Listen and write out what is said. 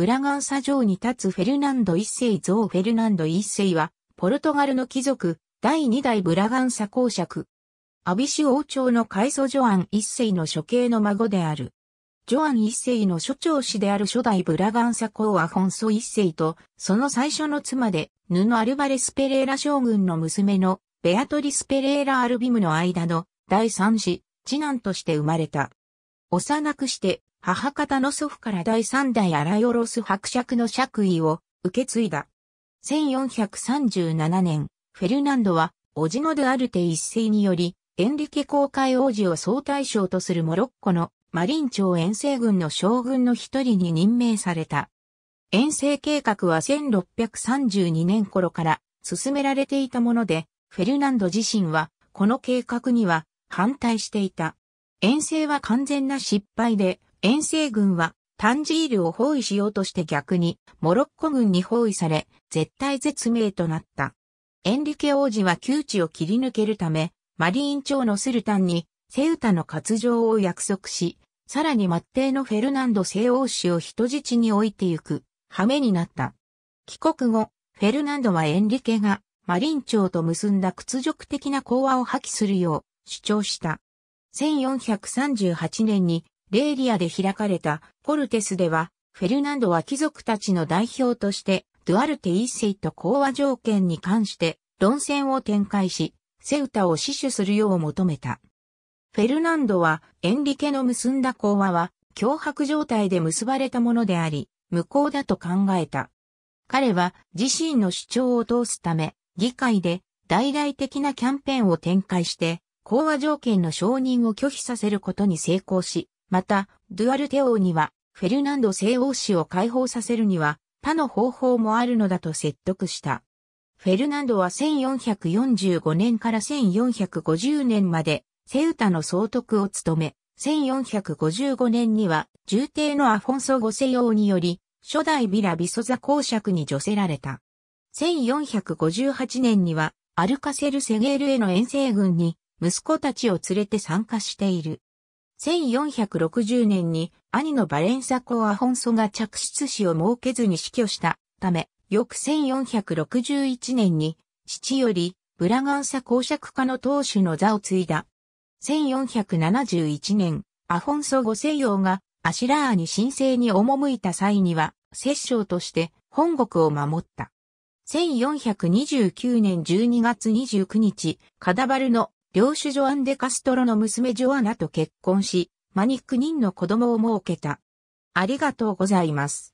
ブラガンサ城に立つフェルナンド一世像フェルナンド一世は、ポルトガルの貴族、第二代ブラガンサ公爵。アビシュ王朝の開祖ジョアン一世の処刑の孫である。ジョアン一世の諸長子である初代ブラガンサ公アフォンソ一世と、その最初の妻で、ヌアルバレス・ペレーラ将軍の娘の、ベアトリス・ペレーラ・アルビムの間の、第三子、次男として生まれた。幼くして、母方の祖父から第三代荒よろす伯爵の爵位を受け継いだ。1437年、フェルナンドは、オジノ・ドゥアルテ一世により、エンリケ公会王子を総大将とするモロッコのマリン朝遠征軍の将軍の一人に任命された。遠征計画は1632年頃から進められていたもので、フェルナンド自身はこの計画には反対していた。遠征は完全な失敗で、遠征軍はタンジールを包囲しようとして逆にモロッコ軍に包囲され絶体絶命となった。エンリケ王子は窮地を切り抜けるためマリーン朝のスルタンにセウタの割譲を約束し、さらに末帝のフェルナンド西欧氏を人質に置いてゆく、羽目になった。帰国後、フェルナンドはエンリケがマリン朝と結んだ屈辱的な講和を破棄するよう主張した。1438年にレーリアで開かれたコルテスでは、フェルナンドは貴族たちの代表として、ドゥアルテ一世と講和条件に関して論戦を展開し、セウタを死守するよう求めた。フェルナンドは、エンリケの結んだ講和は、脅迫状態で結ばれたものであり、無効だと考えた。彼は自身の主張を通すため、議会で大々的なキャンペーンを展開して、講和条件の承認を拒否させることに成功し、また、ドゥアルテ王には、フェルナンド西王子を解放させるには、他の方法もあるのだと説得した。フェルナンドは1445年から1450年まで、セウタの総督を務め、1455年には、重帝のアフォンソ五世王により、初代ビラ・ビソザ公爵に除せられた。1458年には、アルカセル・セゲールへの遠征軍に、息子たちを連れて参加している。1460年に兄のバレンサコアホンソが着出死を設けずに死去したため、翌1461年に父よりブラガンサ公爵家の当主の座を継いだ。1471年、アホンソ・ゴ世王がアシラーに神聖に赴いた際には、摂政として本国を守った。1429年12月29日、カダバルの領主ジョアン・デ・カストロの娘ジョアナと結婚し、マニック人の子供を設けた。ありがとうございます。